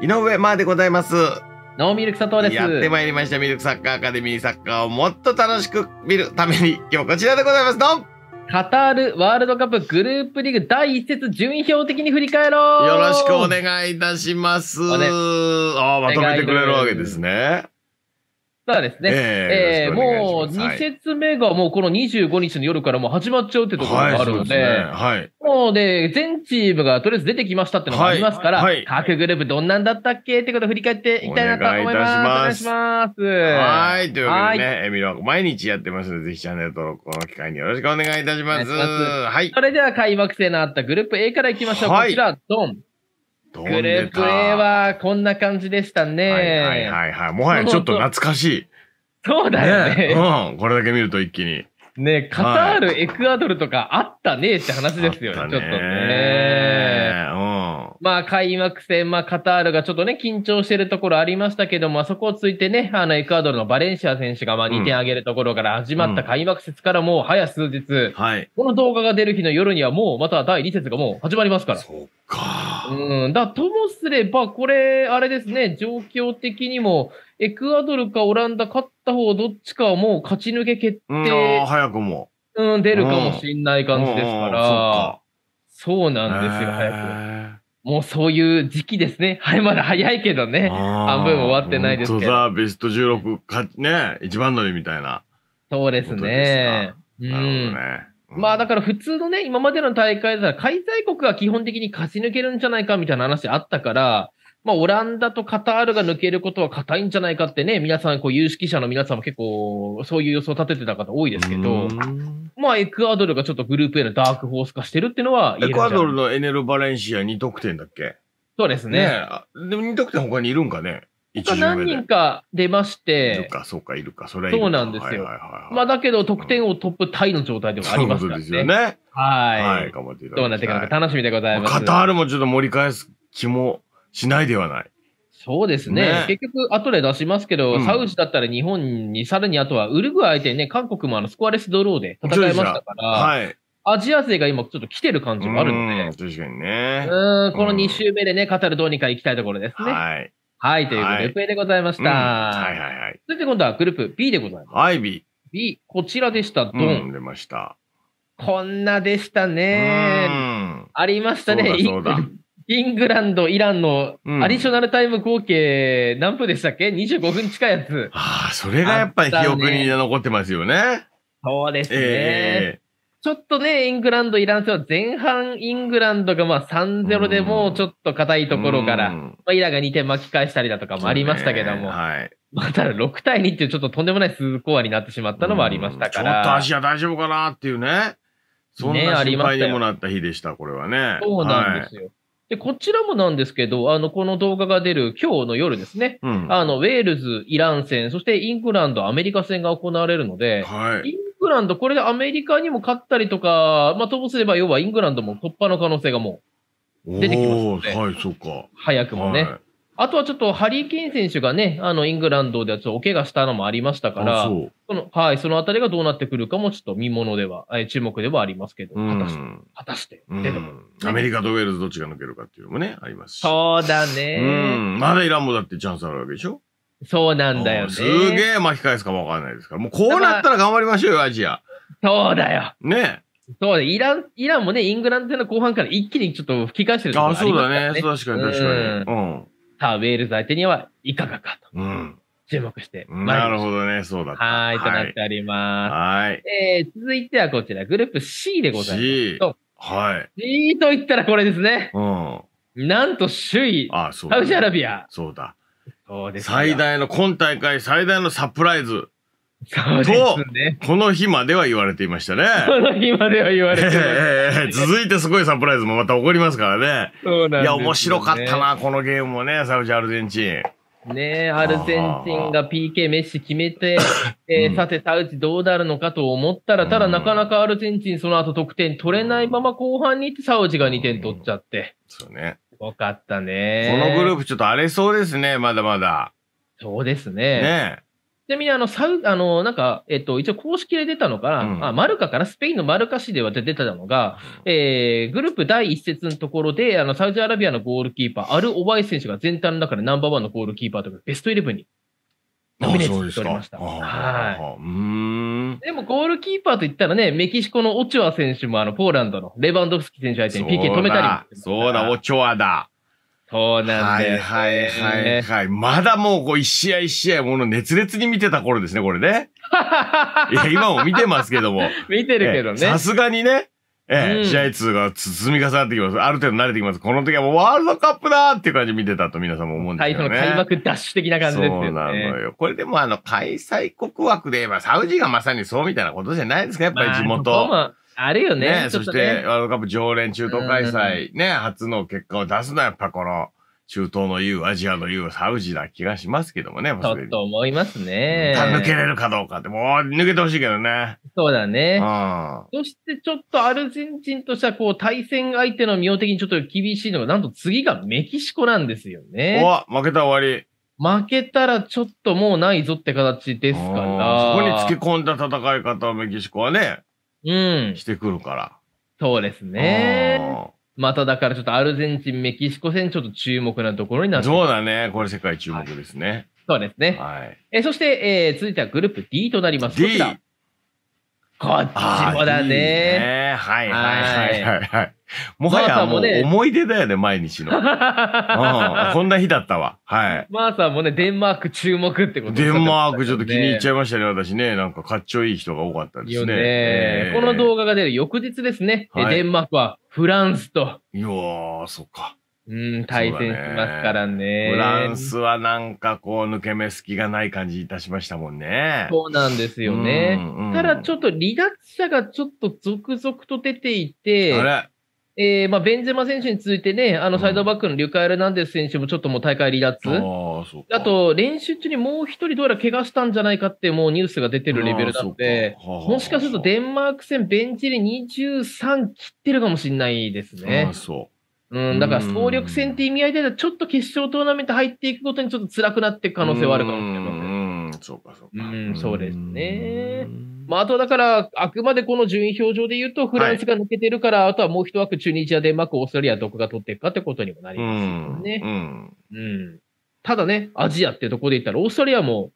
井上までございます。ノーミルク佐藤です。やってまいりました、ミルクサッカーアカデミーサッカーをもっと楽しく見るために、今日こちらでございます。ドンカタールワールドカップグループリーグ第一節順位表的に振り返ろうよろしくお願いいたします。あ、まとめてくれるわけですね。たですね、えー、えー、もう2節目がもうこの25日の夜からもう始まっちゃうってところがあるので、はい、ねはい、もうで、全チームがとりあえず出てきましたってのがありますから、はい、各グループどんなんだったっけってことを振り返っていきたいなと思います。お願いします。はい。というわけでね、エミロ毎日やってますので、ぜひチャンネル登録この機会によろしくお願いいたします。いますはい。それでは開幕戦のあったグループ A からいきましょう。こちら、ドン。グループ A はこんな感じでしたね。はいはいはい、はい、もはやちょっと懐かしい。そうだよね、ね、うん。これだけ見ると一気に。ねカタール、はい、エクアドルとかあったねって話ですよね、ちょっとね。うん、まあ、開幕戦、まあ、カタールがちょっとね、緊張してるところありましたけども、あそこをついてね、あの、エクアドルのバレンシア選手が、まあ、2点上げるところから始まった開幕節からもう、早数日、うんうんはい、この動画が出る日の夜にはもう、また第2節がもう始まりますから。そうか。うん。だともすれば、これ、あれですね、状況的にも、エクアドルかオランダ勝った方、どっちかはもう勝ち抜け決定。うん、早くも。うん、出るかもしんない感じですから。そうなんですよ、早く。もうそういう時期ですね。はい、まだ早いけどね。半分終わってないですけど。さ、ベスト16か、ね、一番乗りみたいな。そうですね。なるほどね。うんまあだから普通のね、今までの大会だったら、開催国は基本的に勝ち抜けるんじゃないかみたいな話あったから、まあオランダとカタールが抜けることは硬いんじゃないかってね、皆さん、こう有識者の皆さんも結構そういう予想を立ててた方多いですけど、まあエクアドルがちょっとグループへのダークホース化してるっていうのはエクアドルのエネル・バレンシア2得点だっけそうですねね。でも2得点他にいるんかねが何人か出まして。いるか、そうか、いるか、それそうなんですよ。まあ、だけど、得点をトップタイの状態でもありますからね。そうですよね。はい。はい、頑張っていだい。どうなっていくのか楽しみでございます。カタールもちょっと盛り返す気もしないではない。そうですね。ね結局、後で出しますけど、うん、サウジだったら日本に、さらにあとはウルグアイ相手にね、韓国もあのスコアレスドローで戦いましたから、はい、アジア勢が今ちょっと来てる感じもあるので、確かにね。うん、この2周目でね、カタールどうにか行きたいところですね。はい。はい、ということで、f A でございました。はい、はいはい続いて今度はグループ B でございます。はい、B。B、こちらでした。ドン。ん、出ました。こんなでしたね。ありましたね。そうだイングランド、イランのアディショナルタイム合計、何分でしたっけ ?25 分近いやつ。ああ、それがやっぱり記憶に残ってますよね。そうですね。えーちょっとね、イングランド、イラン戦は前半、イングランドがまあ3-0でもうちょっと硬いところから、まあ、イランが2点巻き返したりだとかもありましたけども、はい、まあ、ただ6対2っていうちょっととんでもないスコアになってしまったのもありましたから。ちょっとアジア大丈夫かなっていうね、そんな心配にもなった日でした、これはね。そうなんですよ。はいで、こちらもなんですけど、あの、この動画が出る今日の夜ですね。うん、あの、ウェールズ、イラン戦、そしてイングランド、アメリカ戦が行われるので、はい、インングランド、これでアメリカにも勝ったりとか、まあ、ともすれば、要はイングランドも突破の可能性がもう出てきますので、はい、そうか。早くもね。はい、あとはちょっと、ハリー・ケイン選手がね、あの、イングランドではちょっとお怪我したのもありましたから、そその、はい、そのあたりがどうなってくるかも、ちょっと見ものでは、え注目ではありますけど、果たして、果たして、アメリカとウェールズどっちが抜けるかっていうのもね、ありますし。そうだね。うん。まだイランもだってチャンスあるわけでしょそうなんだよね。すげえ巻き返すかもわかんないですから。もうこうなったら頑張りましょうよ、アジア。そうだよ。ねそうだ、イラン、イランもね、イングランド戦の後半から一気にちょっと吹き返してるとあすね。あ、そうだね。確かに確かに。うん。さあ、ウェールズ相手にはいかがかと。うん。注目してなるほどね、そうだはい、となっております。はい。えー、続いてはこちら、グループ C でございます。C。はい。C と言ったらこれですね。うん。なんと首位、あそうサウジアラビア。そうだ。そうです最大の、今大会最大のサプライズ。そうですね。この日までは言われていましたね。この日までは言われてました、ね続いてすごいサプライズもまた起こりますからね。そうなん、ね、いや、面白かったな、このゲームもね、サウジアルゼンチン。ねえ、アルゼンチンが PK メッシ決めて、えー、さて、サウジどうなるのかと思ったら、ただなかなかアルゼンチンその後得点取れないまま後半にサウジが2点取っちゃって。そうね。多かったね。このグループちょっと荒れそうですね、まだまだ。そうですね。ねちなみに、あの、サウ、あの、なんか、えっと、一応公式で出たのが、うん、あ、マルカかな、スペインのマルカ市では出たのが、えー、グループ第一節のところで、あの、サウジアラビアのゴールキーパー、アル・オバイ選手が全体の中でナンバーワンのゴールキーパーとか、ベストイレブンにノミネートしておりました。はい。でもゴールキーパーといったらね、メキシコのオチョア選手もあの、ポーランドのレバンドフスキ選手相手に PK 止めたりそうだ、オチョアだ。そうなんです、ね、はいはいはいはい。まだもうこう一試合一試合もの熱烈に見てた頃ですね、これね。いや、今も見てますけども。見てるけどね。さすがにね。ええ、試合数が積み重なってきます。ある程度慣れてきます。この時はもうワールドカップだっていう感じ見てたと皆さんも思うんですよね。開幕ダッシュ的な感じですよね。そうなのよ。これでもあの、開催国枠で言えば、サウジがまさにそうみたいなことじゃないですか、やっぱり地元。まああるよね。ねねそして、ワールドカップ常連中東開催、ね、初の結果を出すのはやっぱこの、中東の言う、アジアの言う、サウジな気がしますけどもね。ちょっと思いますね。抜けれるかどうかって、もう抜けてほしいけどね。そうだね。うん、そしてちょっとアルゼンチンとしては、こう、対戦相手の妙的にちょっと厳しいのが、なんと次がメキシコなんですよね。わ、負けた終わり。負けたらちょっともうないぞって形ですから。そこにつけ込んだ戦い方メキシコはね、うん。してくるから。そうですね。まただからちょっとアルゼンチン、メキシコ戦、ちょっと注目なところになってそうだね。これ世界注目ですね。はい、そうですね。はい。えそして、えー、続いてはグループ D となります。D! こちらこっちもだね。いいねはいはいはいはい。もはやもう思い出だよね、毎日の。こんな日だったわ。はい。まあさんもね、デンマーク注目ってことデンマークちょっと気に入っちゃいましたね、私ね。なんかかっちょいい人が多かったですね。この動画が出る翌日ですね、デンマークはフランスと。いやー、そっか。うん、対戦しますからね。フランスはなんかこう抜け目隙がない感じいたしましたもんね。そうなんですよね。うんうん、ただちょっと離脱者がちょっと続々と出ていて、えー、まあ、ベンゼマ選手に続いてね、あの、サイドバックのリュカ・エルナンデス選手もちょっともう大会離脱。ああと、練習中にもう一人どうやら怪我したんじゃないかってもうニュースが出てるレベルなので、もしかするとデンマーク戦ベンチで23切ってるかもしれないですね。あそううん、だから総力戦って意味合いで、ちょっと決勝トーナメント入っていくことにちょっと辛くなっていく可能性はあるかもしれません。うん、そうか、そうか。うん、そうですね。まあ、あとだから、あくまでこの順位表上で言うと、フランスが抜けてるから、はい、あとはもう一枠、チュニジア、デンマーク、オーストラリア、どこが取っていくかってことにもなりますよね。うん。うん、ただね、アジアってとこで言ったら、オーストラリアも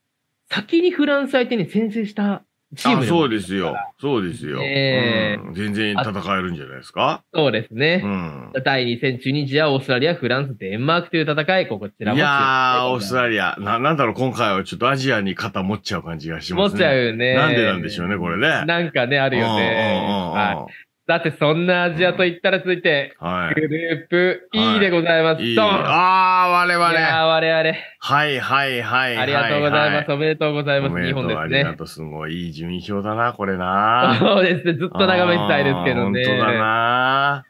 先にフランス相手に先制したチームそうですよ。そうですよ、えー、うん、全然戦えるんじゃないですかそうですね、うん、第2戦、チュニジア、オーストラリア、フランス、デンマークという戦い、こちらもいやー、オーストラリア。な、なんだろう、今回はちょっとアジアに肩持っちゃう感じがしますね。持っちゃうよね。なんでなんでしょうね、これね。なんかね、あるよね。はい。だってそんなアジアと言ったら続いて、グループ E でございます。ドンああ、我々。ああ、我々。はいはいはい。ありがとうございます。おめでとうございます。日本ですね。ありがとう。すごい、いい順位表だな、これな。そうですね。ずっと眺めてたいですけどね。本当だな。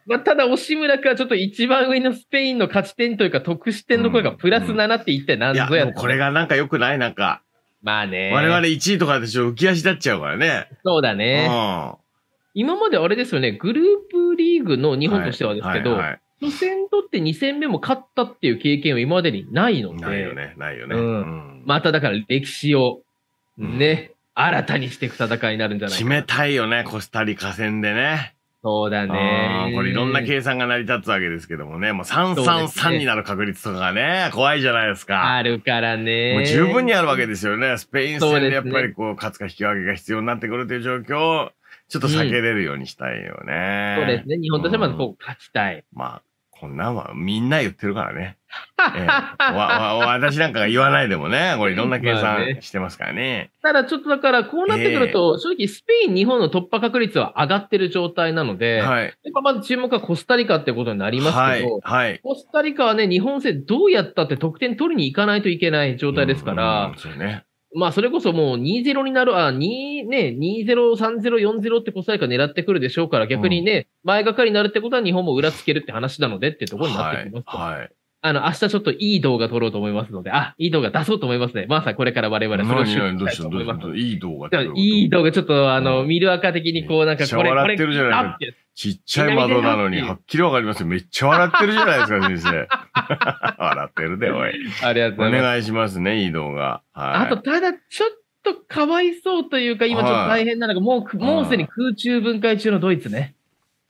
まあ、ただ、押村君はちょっと一番上のスペインの勝ち点というか、得失点の声がプラス7って一体何ぞや、っんうや。これがなんか良くないなんか。まあね。我々1位とかでしょ、浮き足立っちゃうからね。そうだね。うん。今まであれですよね、グループリーグの日本としてはですけど、はいはいはい、初戦取って2戦目も勝ったっていう経験は今までにないので。ないよね、ないよね。うん、まただから歴史をね、うん、新たにしていく戦いになるんじゃないか決めたいよね、コスタリカ戦でね。そうだね。これいろんな計算が成り立つわけですけどもね、もう333になる確率とかがね、怖いじゃないですか。あるからね。もう十分にあるわけですよね。スペイン戦でやっぱりこう、勝つか引き分けが必要になってくるという状況。ちょっと避けれるようにしたいよね。そうですね。日本としてずこう勝ちたい。まあ、こんなんはみんな言ってるからね。えー、わわ私なんかが言わないでもね、これいろんな計算してますからね。ねただちょっとだからこうなってくると、えー、正直スペイン、日本の突破確率は上がってる状態なので、はい、やっぱまず注目はコスタリカってことになりますけど、はい、はい、コスタリカはね、日本戦どうやったって得点取りに行かないといけない状態ですから、うんうん、そうねまあ、それこそもう2-0になる、あ、2、ね、2-0、3-0、4-0ってコスタリカ狙ってくるでしょうから、逆にね、うん、前がかりになるってことは日本も裏つけるって話なのでってところになってきます、はい、はいあの、明日ちょっといい動画撮ろうと思いますので、あ、いい動画出そうと思いますね。まあさん、これから我々それを知りたいと思います。いい動画いい動画、ちょっとあの、ミ見アカ的にこう、なんかこれ、ってるじゃないですか。ちっちゃい窓なのに、はっきりわかりますよ。めっちゃ笑ってるじゃないですか、先生。笑ってるで、おい。ありがとうございます。お願いしますね、いい動画。はい。あと、ただ、ちょっとかわいそうというか、今ちょっと大変なのが、もう、もうすでに空中分解中のドイツね。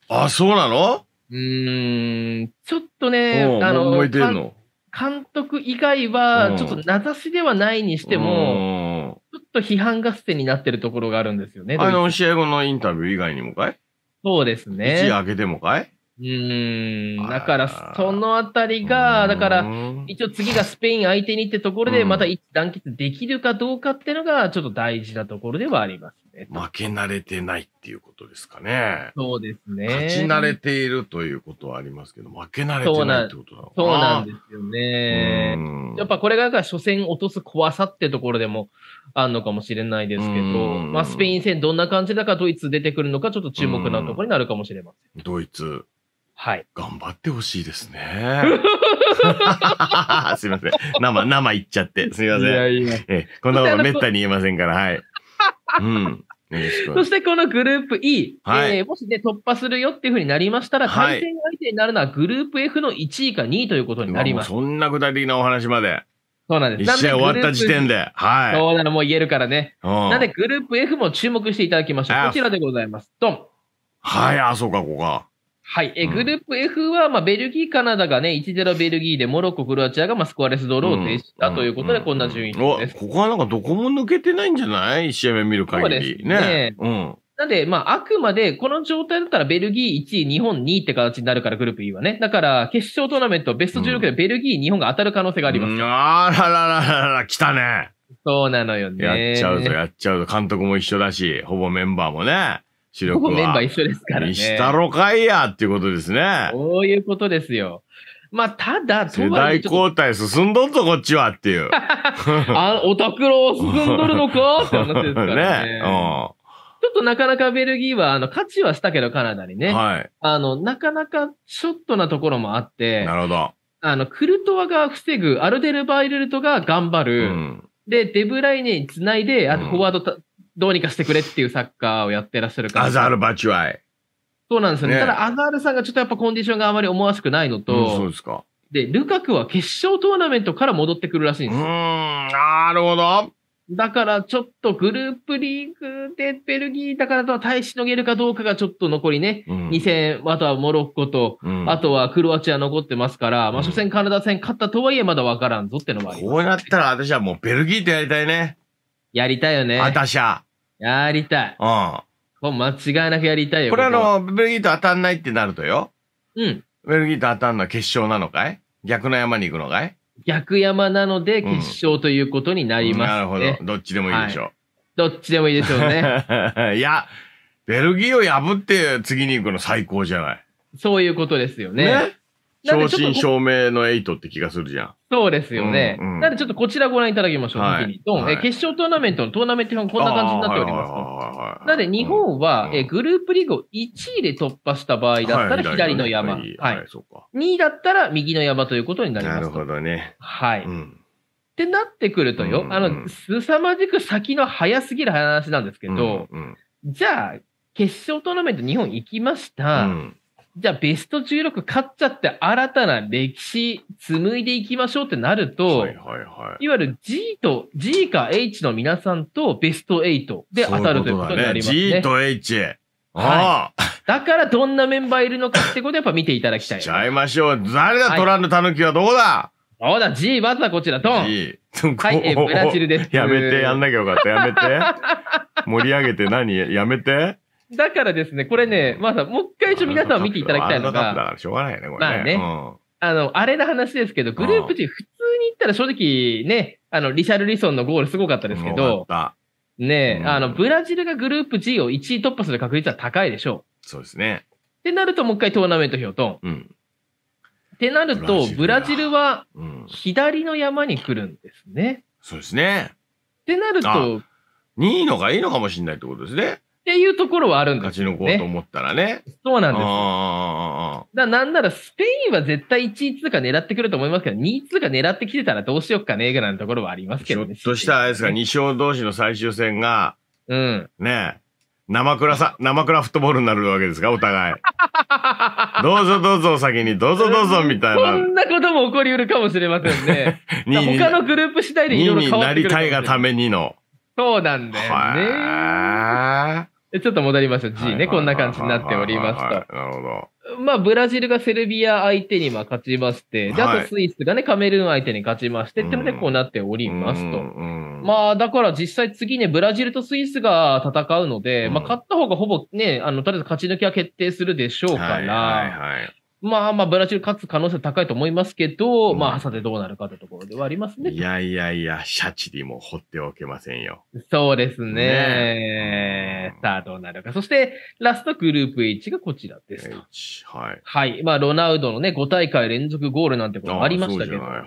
あ、そうなのうん、ちょっとね、あの、監督以外は、ちょっと名指しではないにしても、ちょっと批判合戦になってるところがあるんですよね。あの、試合後のインタビュー以外にもかいそうですね。一夜明けてもかいうん、だから、そのあたりが、だから、一応次がスペイン相手にってところで、また一致団結できるかどうかっていうのが、ちょっと大事なところではあります。負け慣れてないっていうことですかね。そうですね。勝ち慣れているということはありますけど、負け慣れてないってことなのかなそうなんですよね。やっぱこれが初戦落とす怖さってところでもあるのかもしれないですけど、まあ、スペイン戦どんな感じだかドイツ出てくるのかちょっと注目なところになるかもしれません。ドイツ。はい。頑張ってほしいですね。すいません。生、生言っちゃって。すいません。いやいやえこんなことめったに言えませんから、はい。そしてこのグループ E、はい、えー、もしね、突破するよっていうふうになりましたら、対戦相手になるのはグループ F の1位か2位ということになります。そんな具体的なお話まで。そうなんです。1試合終わった時点で。はい。そうなの、もう言えるからね。なんでグループ F も注目していただきましょう。こちらでございます。ドン。はい、あ、そうか、ここか。はい。え、グループ F は、まあ、ベルギー、カナダがね、1-0ベルギーで、モロッコ、クロアチアが、まあ、スコアレスドローをしたということで、こんな順位です、うんうんうん、ここはなんかどこも抜けてないんじゃない ?1 試合目見る限り。ね。ねうん。なんで、まあ、あくまで、この状態だったら、ベルギー1位、日本2位って形になるから、グループ E はね。だから、決勝トーナメント、ベスト16でベルギー、日本が当たる可能性があります。あららららら、来たね。そうなのよね。やっちゃうぞ、やっちゃうぞ。監督も一緒だし、ほぼメンバーもね。主力は。メンバー一緒ですからね。西太郎かいやっていうことですね。そういうことですよ。まあ、ただ、世代交代進んどんぞ、こっちはっていう。あ、おたく進んどるのか って話ですからね。ねうん、ちょっとなかなかベルギーは、あの、勝ちはしたけど、カナダにね。はい。あの、なかなかショットなところもあって。なるほど。あの、クルトワが防ぐ、アルデルバイルトが頑張る。うん、で、デブライネにつないで、あとフォワードた、うんどうにかしてくれっていうサッカーをやってらっしゃる方。アザール・バチュアイ。そうなんですよね。ねただ、アザールさんがちょっとやっぱコンディションがあまり思わしくないのと、うん、そうですか。で、ルカクは決勝トーナメントから戻ってくるらしいんですよ。うん、なるほど。だからちょっとグループリーグでベルギーだからとは対しのげるかどうかがちょっと残りね、うん、2戦、あとはモロッコと、うん、あとはクロアチア残ってますから、うん、まあ初戦カナダ戦勝ったとはいえまだ分からんぞってのもあります、ね、こうなったら私はもうベルギーとやりたいね。やりたいよね。私は。やりたい。うん。もう間違いなくやりたいよ。これあの、ベルギーと当たんないってなるとよ。うん。ベルギーと当たんのは決勝なのかい逆の山に行くのかい逆山なので決勝ということになりますね、なるほど。どっちでもいいでしょう、どっちでもいいでしょうね。いや、ベルギーを破って次に行くの最高じゃない。そういうことですよね。ね正真正銘の8って気がするじゃん。そうですよね。うんうん、なんでちょっとこちらご覧いただきましょう。はい、はい、決勝トーナメントのトーナメント表こんな感じになっております。なので日本は、えグループリーグを1位で突破した場合だったら左の山。はい。はい、2位だったら右の山ということになります。なるほどね。はい。うんってなってくるとよ、うんうん、あの、凄まじく先の早すぎる話なんですけど、うんうん、じゃあ、決勝トーナメント日本行きました。うんじゃあベスト16勝っちゃって新たな歴史紡いでいきましょうってなると、はいはいはい、いわゆる G と、G か H の皆さんとベスト8で当たるということになりますね。ううね G と H。はい、だからどんなメンバーいるのかってことやっぱ見ていただきたい、ね。しちゃいましょう。誰だ、トランの狸はどこだ、はい、そうだ、G、まずはこちら、ドン。G はい、えー、ブラジルです。やめて、やんなきゃよかった。やめて。盛り上げて何やめて。だからですね、これね、まあ、もう一回ちょっと皆さん見ていただきたいのが、あだしょうがないね、これね。まあね、あの、あれの話ですけど、グループ G. 普通に言ったら正直ね、あの、リシャルリソンのゴールすごかったですけど、ね、うん、あの、ブラジルがグループ G を1位突破する確率は高いでしょう。そうですね。ってなると、もう一回トーナメント表と。うん。ってなると、ブラジルは左の山に来るんですね。そうですね。ってなると、2位のがいいのかもしれないってことですね。っていうところはあるんですよ、ね。勝ち抜こうと思ったらね。そうなんですよ。だなんならスペインは絶対1位通過狙ってくると思いますけど、2位通過狙ってきてたらどうしようかねぐらいのところはありますけどね。ちょっとしたあれですか、2勝同士の最終戦が、うん。ね生倉さ、生倉フットボールになるわけですか、お互い。どうぞどうぞ先に、どうぞどうぞみたいな。こんなことも起こりうるかもしれませんね。他のグループ次第でいろいろ変わってくる。2になりたいがためにの。そうなんだよね。ちょっと戻りましょう。G ね、こんな感じになっておりますと。なるほど。まあ、ブラジルがセルビア相手にま勝ちまして、で、あとスイスがね、カメルーン相手に勝ちまして、ってので、こうなっておりますと。まあ、だから実際次ね、ブラジルとスイスが戦うので、まあ、勝った方がほぼね、あの、とりあえず勝ち抜きは決定するでしょうから、はいはいまあまあ、ブラジル勝つ可能性高いと思いますけど、うん、まあ、さてどうなるかというところではありますね。いやいやいや、シャチリも放っておけませんよ。そうですね。ねさあ、どうなるか。そして、ラストグループ H がこちらです H、はい。はい。まあ、ロナウドのね、5大会連続ゴールなんてこともありましたけど、はい。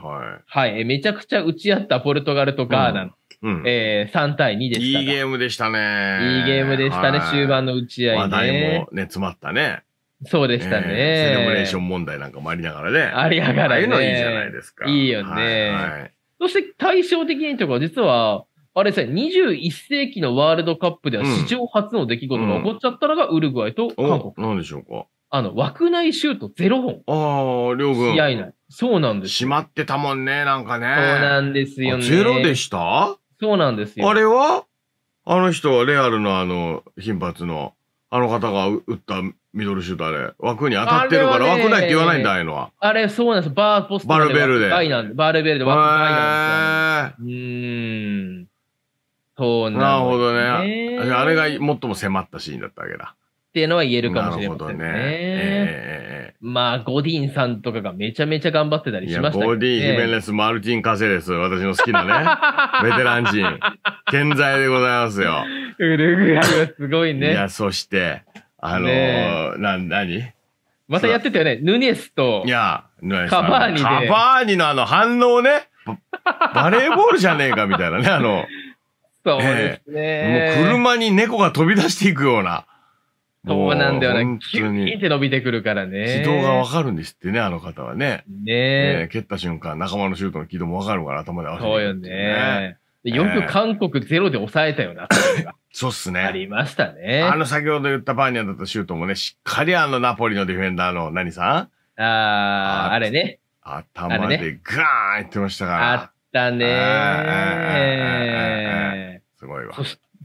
はい。めちゃくちゃ打ち合ったポルトガルとガーナ。うんうん、えー、3対2でした。いいゲームでしたね。いいゲームでしたね、はい、終盤の打ち合いね。話題もね、詰まったね。そうでしたね、えー、セレブレーション問題なんかもありながらね。ありながらね。ああいうのいいじゃないですか。いいよね。はいはい、そして対照的にというか、実は、あれですね、21世紀のワールドカップでは史上初の出来事が起こっちゃったのがウルグアイと韓国。な、うんでしょうか。あの、枠内シュート0本。ああ、両軍。試合内。そうなんです。しまってたもんね、なんかね。そうなんですよね。ゼロでしたそうなんですよ。あれはあの人はレアルのあの、頻発の、あの方が打ったミドルシュートあれ。枠に当たってるから、枠ないって言わないんだ、ああいうのは。あれ、そうなんです。バーポストバルベルで。バルベルで枠外なんです、ね。うん。そうなん、なるほどね。あれが最も迫ったシーンだったわけだ。っていうのは言えるかもしれませんね。ねえまあ、ゴディンさんとかがめちゃめちゃ頑張ってたりしましたね。ゴディン、ヒメネス、マルチン・カセレス、私の好きなね、ベテラン人、健在でございますよ。ウルグアイはすごいね。いや、そして、あのー、な、何またやってたよね。ヌニエスと。いや、ヌニエス。カバーニで。カバーニのあの反応ね。バレーボールじゃねえかみたいなね、あの。そうですね、えー、もう車に猫が飛び出していくような。そうなんだよね。急にって伸びてくるからね。軌道がわかるんですってね、あの方はね。ねえ。蹴った瞬間、仲間のシュートの軌道もわかるから頭で合わせて、ね。そうよね。よく韓国ゼロで抑えたよな、えー、そうっすね。ありましたね。あの先ほど言ったバーニャンだったシュートもね、しっかりあのナポリのディフェンダーの何さんあああれね。頭でガーンいってましたから。あったね、えー、すごいわ。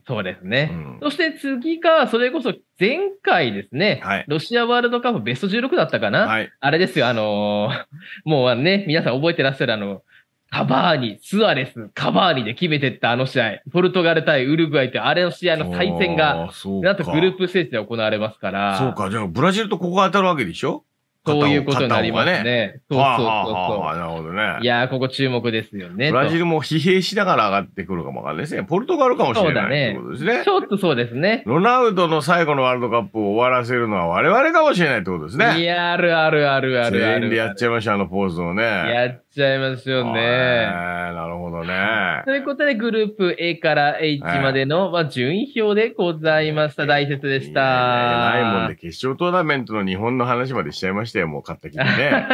そうですね、うん。そして次が、それこそ前回ですね、はい、ロシアワールドカップベスト16だったかな、はい、あれですよ、あのー、もうね、皆さん覚えてらっしゃるあの、カバーニ、スアレス、カバーニで決めてったあの試合、ポルトガル対ウルグアイってあれの試合の対戦が、なんとグループステージで行われますから。そうか、じゃあブラジルとここ当たるわけでしょそういうことになりますね。そうそうそうあ、なるほどね。いやー、ここ注目ですよね。ブラジルも疲弊しながら上がってくるかもわかんないですね。ポルトガルかもしれない、ね、ってことですね。ちょっとそうですね。ロナウドの最後のワールドカップを終わらせるのは我々かもしれないってことですね。いや、あるあるあるあるある。全員でやっちゃいました、あのポーズをね。やっちゃいますよね。なるほどね。ということで、グループ A から H までの、まあ、順位表でございました。大切でした。ないもんで、決勝トーナメントの日本の話までしちゃいました。したよ、もう買った気にね。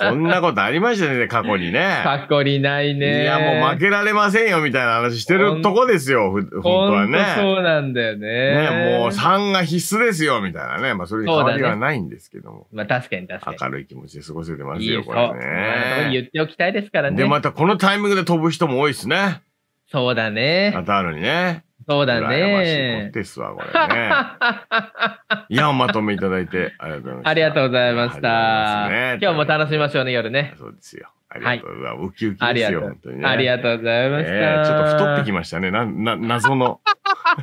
そんなことありましたね、過去にね。過去にないね。いや、もう負けられませんよ、みたいな話してるとこですよ、本当はね。そうなんだよね。ね、もう3が必須ですよ、みたいなね。まあ、それに変わりはないんですけども。ね、まあ、確かに確かに。明るい気持ちで過ごせてますよ、いいこれね。言っておきたいですからね。で、またこのタイミングで飛ぶ人も多いですね。そうだね。カタールにね。そうだね。ですわ、これね。いや、おまとめいただいてありがとうございました。ありがとうございました。ね、今日も楽しみましょうね、夜ね。そうですよ。ありがとう。はい、ウキウキですよ、本当に、ね。ありがとうございました、えー、ちょっと太ってきましたね。な、な、謎の。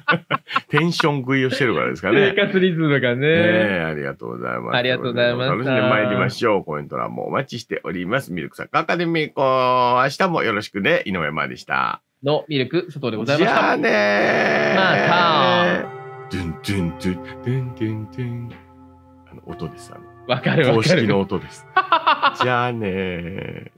テンション食いをしてるからですかね。生活リズムがね。ねありがとうございます。ありがとうございます。楽しんで参りましょう。コメント欄もお待ちしております。ミルクサッカーアカデミー、明日もよろしくね。井上真でした。のミルク、佐藤でございました。じゃあねーまた。ドゥンドゥンドゥン、ドゥンドゥンドゥン。あの、音です。あの、わかるわかる。公式の音です。じゃあねー